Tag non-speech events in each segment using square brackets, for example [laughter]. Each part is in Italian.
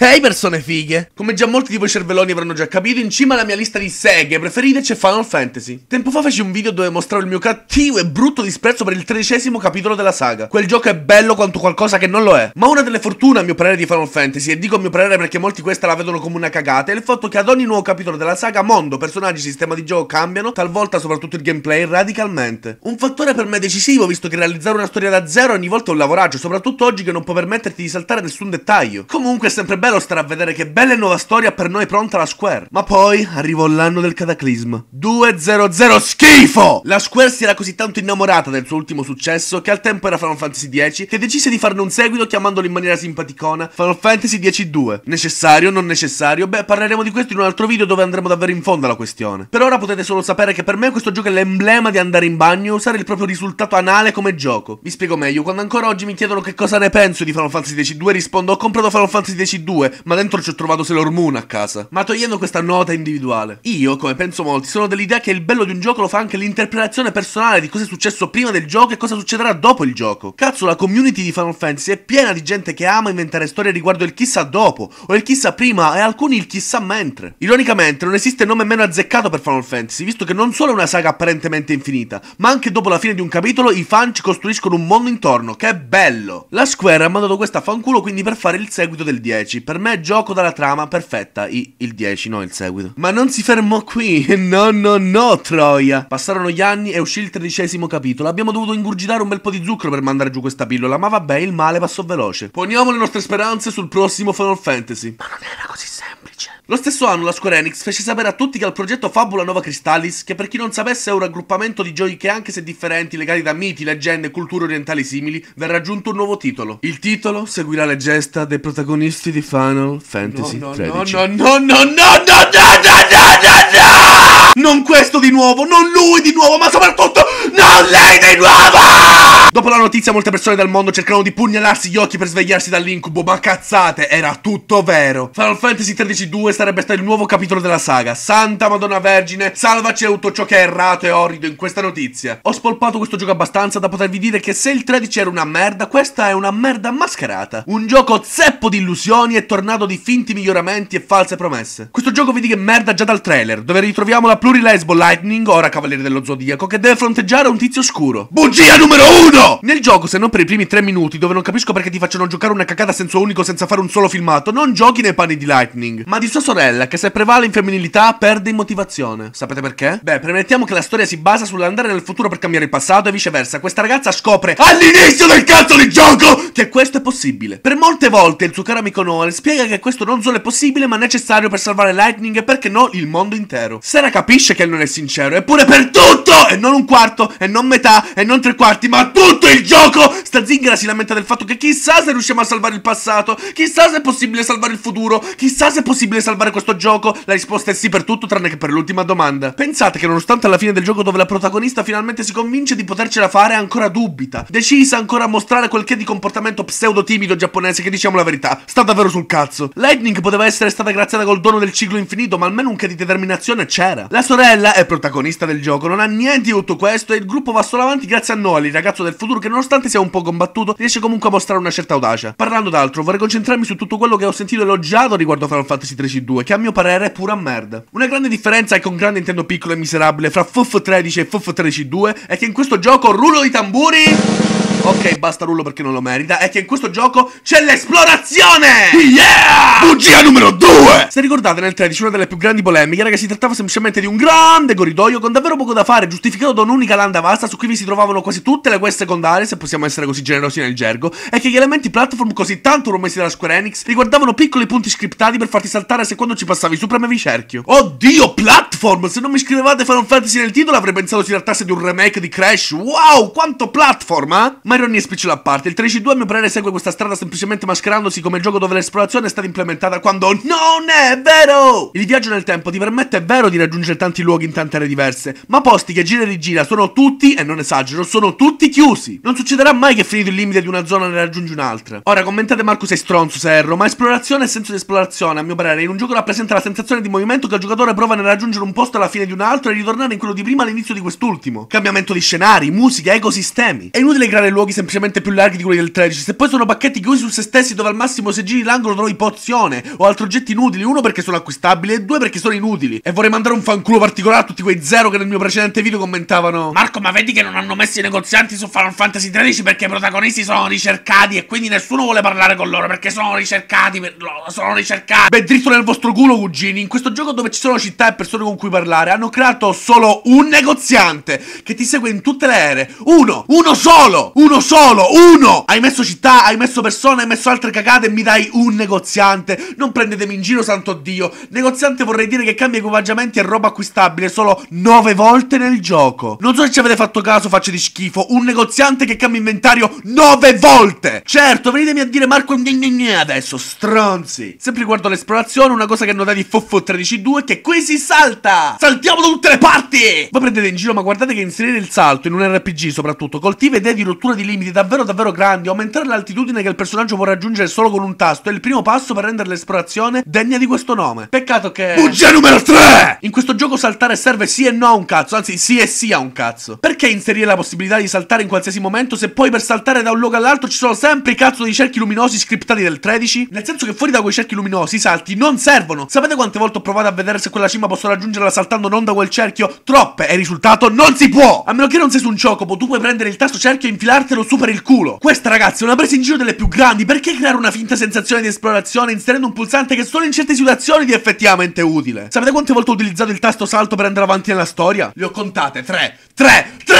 Ehi persone fighe! Come già molti di voi cervelloni avranno già capito, in cima alla mia lista di seghe preferite c'è Final Fantasy. Tempo fa feci un video dove mostravo il mio cattivo e brutto disprezzo per il tredicesimo capitolo della saga. Quel gioco è bello quanto qualcosa che non lo è. Ma una delle fortune a mio parere di Final Fantasy, e dico a mio parere perché molti questa la vedono come una cagata, è il fatto che ad ogni nuovo capitolo della saga mondo, personaggi, sistema di gioco cambiano, talvolta soprattutto il gameplay, radicalmente. Un fattore per me decisivo visto che realizzare una storia da zero ogni volta è un lavoraggio, soprattutto oggi che non può permetterti di saltare nessun dettaglio. Comunque è sempre bello bello stare a vedere che bella e nuova storia per noi pronta la Square. Ma poi arrivò l'anno del cataclisma. 2-0-0 schifo! La Square si era così tanto innamorata del suo ultimo successo che al tempo era Final Fantasy X che decise di farne un seguito chiamandolo in maniera simpaticona Final Fantasy X-2. Necessario, non necessario? Beh, parleremo di questo in un altro video dove andremo davvero in fondo alla questione. Per ora potete solo sapere che per me questo gioco è l'emblema di andare in bagno e usare il proprio risultato anale come gioco. Vi spiego meglio, quando ancora oggi mi chiedono che cosa ne penso di Final Fantasy X-2 rispondo ho comprato Final Fantasy X-2 due, ma dentro ci ho trovato Sailor Moon a casa. Ma togliendo questa nota individuale. Io, come penso molti, sono dell'idea che il bello di un gioco lo fa anche l'interpretazione personale di cosa è successo prima del gioco e cosa succederà dopo il gioco. Cazzo, la community di Final Fantasy è piena di gente che ama inventare storie riguardo il chissà dopo, o il chissà prima, e alcuni il chissà mentre. Ironicamente, non esiste nome meno azzeccato per Final Fantasy, visto che non solo è una saga apparentemente infinita, ma anche dopo la fine di un capitolo i fan ci costruiscono un mondo intorno, che è bello! La Square ha mandato questa fanculo quindi per fare il seguito del 10, per me gioco dalla trama perfetta, I, il 10, no il seguito. Ma non si fermò qui, [laughs] no no no troia. Passarono gli anni e uscì il tredicesimo capitolo, abbiamo dovuto ingurgitare un bel po' di zucchero per mandare giù questa pillola, ma vabbè il male passò veloce. Poniamo le nostre speranze sul prossimo Final Fantasy. Ma non era così semplice felice. Lo stesso anno la Square Enix fece sapere a tutti che al progetto Fabula Nova Crystallis, che per chi non sapesse è un raggruppamento di giochi che anche se differenti, legati da miti, leggende e culture orientali simili, verrà aggiunto un nuovo titolo. Il titolo seguirà le gesta dei protagonisti di Final Fantasy no, no, No, no, no, no, no, no, no, no, no, no, no! Non questo di nuovo, non lui di nuovo, ma soprattutto non lei di nuovo! Dopo la notizia molte persone del mondo cercarono di pugnalarsi gli occhi per svegliarsi dall'incubo, ma cazzate, era tutto vero. Final Fantasy XIII 2 sarebbe stato il nuovo capitolo della saga. Santa Madonna Vergine, salvaci da tutto ciò che è errato e orrido in questa notizia. Ho spolpato questo gioco abbastanza da potervi dire che se il 13 era una merda, questa è una merda mascherata. Un gioco zeppo di illusioni e tornato di finti miglioramenti e false promesse. Questo gioco vi dica merda già dal trailer, dove ritroviamo la plurilesbo Lightning, ora Cavaliere dello Zodiaco, che deve fronteggiare un tizio scuro. Bugia numero 1! Nel gioco, se non per i primi 3 minuti, dove non capisco perché ti facciano giocare una cacata a senso unico senza fare un solo filmato, non giochi nei panni di Lightning, ma di sua sorella, che se prevale in femminilità perde in motivazione. Sapete perché? Beh, premettiamo che la storia si basa sull'andare nel futuro per cambiare il passato e viceversa. Questa ragazza scopre all'inizio del cazzo di gioco che questo è possibile. Per molte volte il suo caro amico Noel spiega che questo non solo è possibile ma necessario per salvare Lightning e perché no il mondo intero. Sera capisce che non è sincero, eppure per tutto! E non un quarto, e non metà, e non tre quarti, ma tutto il gioco! Sta zingara si lamenta del fatto che chissà se riusciamo a salvare il passato, chissà se è possibile salvare il futuro, chissà se è possibile salvare questo gioco. La risposta è sì per tutto tranne che per l'ultima domanda. Pensate che nonostante alla fine del gioco dove la protagonista finalmente si convince di potercela fare ancora dubita, decisa ancora a mostrare quel che di comportamento atteggiamento pseudo-timido giapponese che diciamo la verità, sta davvero sul cazzo. Lightning poteva essere stata graziata col dono del ciclo infinito, ma almeno un che di determinazione c'era. La sorella è protagonista del gioco, non ha niente di tutto questo e il gruppo va solo avanti grazie a Noel, il ragazzo del futuro che nonostante sia un po' combattuto, riesce comunque a mostrare una certa audacia. Parlando d'altro, vorrei concentrarmi su tutto quello che ho sentito elogiato riguardo Final Fantasy 13 2, che a mio parere è pura merda. Una grande differenza e con grande intendo piccolo e miserabile fra FUF 13 e FUF 13 2 è che in questo gioco rullo di tamburi... Ok, basta rullo perché non lo merita. È che in questo gioco c'è l'esplorazione! Yeah! Bugia numero 2! Se ricordate nel 13 una delle più grandi polemiche era che si trattava semplicemente di un grande corridoio con davvero poco da fare, giustificato da un'unica landa vasta su cui vi si trovavano quasi tutte le quest secondarie, se possiamo essere così generosi nel gergo, e che gli elementi platform così tanto promessi dalla Square Enix riguardavano piccoli punti scriptati per farti saltare se quando ci passavi su premevi cerchio. Oddio, platform! Se non mi scrivevate Final Fantasy nel titolo avrei pensato si trattasse di un remake di Crash. Wow, quanto platform, eh? Ma ironie spicciole a parte, il 13-2 a mio parere segue questa strada semplicemente mascherandosi come il gioco dove l'esplorazione è stata implementata quando non è vero! Il viaggio nel tempo ti permette, è vero, di raggiungere tanti luoghi in tante aree diverse, ma posti che gira e rigira sono tutti, e non esagero, sono tutti chiusi. Non succederà mai che finito il limite di una zona ne raggiungi un'altra. Ora commentate Marco sei stronzo, se erro, ma esplorazione e senso di esplorazione, a mio parere, in un gioco rappresenta la sensazione di movimento che il giocatore prova nel raggiungere un posto alla fine di un altro e ritornare in quello di prima all'inizio di quest'ultimo. Cambiamento di scenari, musica, ecosistemi. È inutile creare luoghi semplicemente più larghi di quelli del 13. Se poi sono pacchetti chiusi su se stessi dove al massimo se giri l'angolo trovi pozione o altri oggetti inutili, uno perché sono acquistabili e due perché sono inutili. E vorrei mandare un fanculo particolare a tutti quei zero che nel mio precedente video commentavano Marco ma vedi che non hanno messo i negozianti su Final Fantasy 13 perché i protagonisti sono ricercati e quindi nessuno vuole parlare con loro perché sono ricercati, per... sono ricercati. Beh dritto nel vostro culo cugini, in questo gioco dove ci sono città e persone con cui parlare hanno creato solo un negoziante che ti segue in tutte le ere. Uno, uno solo! Uno uno solo, uno! Hai messo città, hai messo persone, hai messo altre cagate e mi dai un negoziante. Non prendetemi in giro, santo Dio. Negoziante vorrei dire che cambia equipaggiamenti e roba acquistabile solo nove volte nel gioco. Non so se ci avete fatto caso, faccio di schifo. Un negoziante che cambia inventario nove volte! Certo, venitemi a dire Marco adesso, stronzi. Sempre riguardo l'esplorazione, una cosa che nota di Fofo 13.2 è che qui si salta! Saltiamo da tutte le parti! Voi prendete in giro, ma guardate che inserire il salto in un RPG soprattutto coltiva idee di rottura di limiti davvero davvero grandi, aumentare l'altitudine che il personaggio può raggiungere solo con un tasto è il primo passo per rendere l'esplorazione degna di questo nome. Peccato che... Bugia numero 3! In questo gioco saltare serve sì e no a un cazzo, anzi sì e sì a un cazzo. Perché inserire la possibilità di saltare in qualsiasi momento se poi per saltare da un luogo all'altro ci sono sempre i cazzo di cerchi luminosi scriptati del 13? Nel senso che fuori da quei cerchi luminosi i salti non servono. Sapete quante volte ho provato a vedere se quella cima posso raggiungerla saltando non da quel cerchio? Troppe! E il risultato non si può! A meno che non sei su un gioco, tu puoi prendere il tasto cerchio e infilarti sbatterlo su per il culo. Questa ragazza è una presa in giro delle più grandi, perché creare una finta sensazione di esplorazione inserendo un pulsante che solo in certe situazioni è effettivamente utile? Sapete quante volte ho utilizzato il tasto salto per andare avanti nella storia? Le ho contate, tre, tre, tre!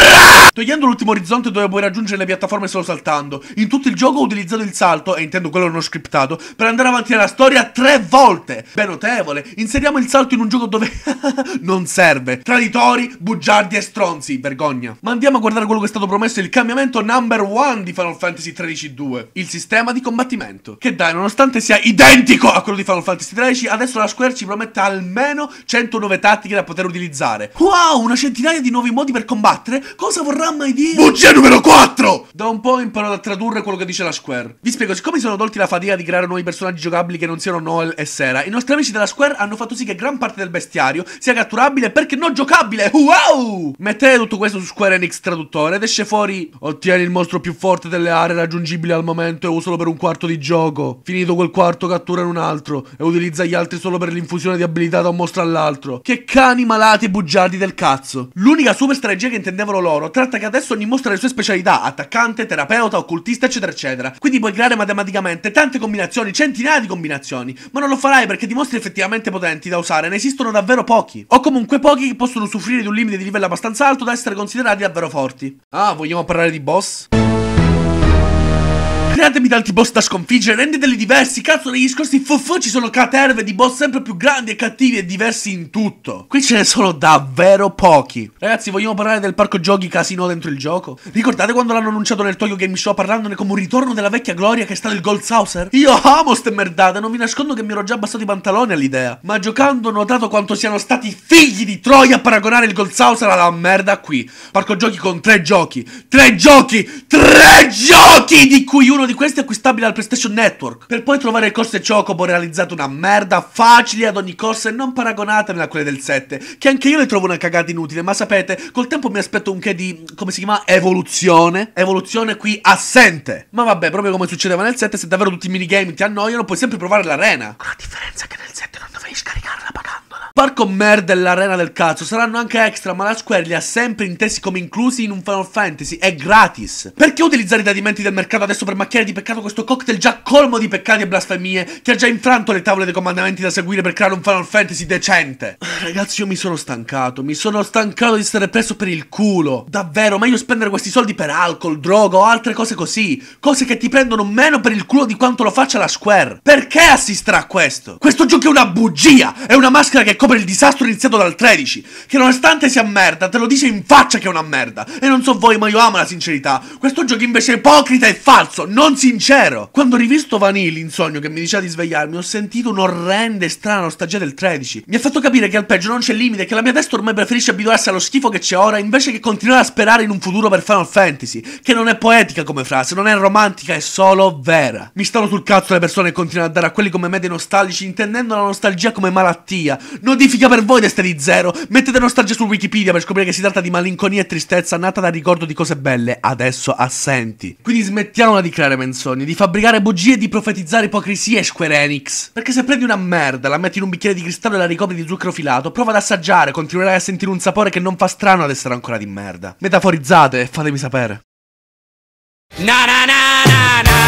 Togliendo l'ultimo orizzonte dove puoi raggiungere le piattaforme solo saltando. In tutto il gioco ho utilizzato il salto, e intendo quello non scriptato, per andare avanti nella storia tre volte. Beh, notevole. Inseriamo il salto in un gioco dove [laughs] non serve. Traditori, bugiardi e stronzi. Vergogna. Ma andiamo a guardare quello che è stato promesso il cambiamento now number one di Final Fantasy XIII-2, il sistema di combattimento. Che dai, nonostante sia identico a quello di Final Fantasy XIII, adesso la Square ci promette almeno 109 tattiche da poter utilizzare. Wow, una centinaia di nuovi modi per combattere? Cosa vorrà mai dire? Bugia numero 4! Da un po' imparo a tradurre quello che dice la Square. Vi spiego, siccome si sono tolti la fatica di creare nuovi personaggi giocabili che non siano Noel e Sera, i nostri amici della Square hanno fatto sì che gran parte del bestiario sia catturabile perché non giocabile. Wow! Mettete tutto questo su Square Enix traduttore ed esce fuori ottieni il mostro più forte delle aree raggiungibili al momento e usalo per un quarto di gioco. Finito quel quarto cattura un altro e utilizza gli altri solo per l'infusione di abilità da un mostro all'altro. Che cani malati e bugiardi del cazzo. L'unica super strategia che intendevano loro tratta che adesso ogni mostro ha le sue specialità, attaccante, terapeuta, occultista, eccetera, eccetera. Quindi puoi creare matematicamente tante combinazioni, centinaia di combinazioni, ma non lo farai perché di mostri effettivamente potenti da usare ne esistono davvero pochi. O comunque pochi che possono soffrire di un limite di livello abbastanza alto da essere considerati davvero forti. Ah, vogliamo parlare di boss? Thanks. Createmi tanti boss da sconfiggere, rendeteli diversi, cazzo negli scorsi fofo ci sono caterve di boss sempre più grandi e cattivi e diversi in tutto. Qui ce ne sono davvero pochi. Ragazzi, vogliamo parlare del parco giochi casino dentro il gioco? Ricordate quando l'hanno annunciato nel Tokyo Game Show parlandone come un ritorno della vecchia gloria che è stato il Gold Saucer? Io amo ste merdate, non vi nascondo che mi ero già abbassato i pantaloni all'idea. Ma giocando ho notato quanto siano stati figli di Troia a paragonare il Gold Saucer alla merda qui. Parco giochi con tre giochi, tre giochi, tre giochi di cui uno di questi è acquistabile al PlayStation Network, per poi trovare corse Chocobo realizzate una merda facili ad ogni corsa e non paragonatemela a quelle del 7, che anche io le trovo una cagata inutile, ma sapete, col tempo mi aspetto un che di, come si chiama, evoluzione, evoluzione qui assente. Ma vabbè, proprio come succedeva nel 7, se davvero tutti i minigame ti annoiano, puoi sempre provare l'arena. Con la differenza che nel 7 non dovevi scaricarla pagando. Parco merda e l'arena del cazzo saranno anche extra, ma la Square li ha sempre intesi come inclusi in un Final Fantasy, è gratis. Perché utilizzare i tradimenti del mercato adesso per macchiare di peccato questo cocktail già colmo di peccati e blasfemie, che ha già infranto le tavole dei comandamenti da seguire per creare un Final Fantasy decente? Ragazzi, io mi sono stancato, mi sono stancato di stare preso per il culo. Davvero, meglio spendere questi soldi per alcol, droga o altre cose così. Cose che ti prendono meno per il culo di quanto lo faccia la Square. Perché assisterà a questo? Questo gioco è una bugia, è una maschera che è come per il disastro iniziato dal 13, che nonostante sia merda, te lo dice in faccia che è una merda. E non so voi, ma io amo la sincerità. Questo gioco invece è ipocrita e falso, non sincero. Quando ho rivisto Vanilli in sogno che mi diceva di svegliarmi, ho sentito un'orrenda e strana nostalgia del 13. Mi ha fatto capire che al peggio non c'è limite, che la mia testa ormai preferisce abituarsi allo schifo che c'è ora, invece che continuare a sperare in un futuro per Final Fantasy, che non è poetica come frase, non è romantica, è solo vera. Mi stanno sul cazzo le persone che continuano a dare a quelli come me dei nostalgici, intendendo la nostalgia come malattia, Non Notifica per voi, testa di zero. Mettete nostalgia su Wikipedia per scoprire che si tratta di malinconia e tristezza nata dal ricordo di cose belle, adesso assenti. Quindi smettiamola di creare menzogne, di fabbricare bugie e di profetizzare ipocrisie, Square Enix. Perché se prendi una merda, la metti in un bicchiere di cristallo e la ricopri di zucchero filato, prova ad assaggiare, continuerai a sentire un sapore che non fa strano ad essere ancora di merda. Metaforizzate e fatemi sapere. Na na na na na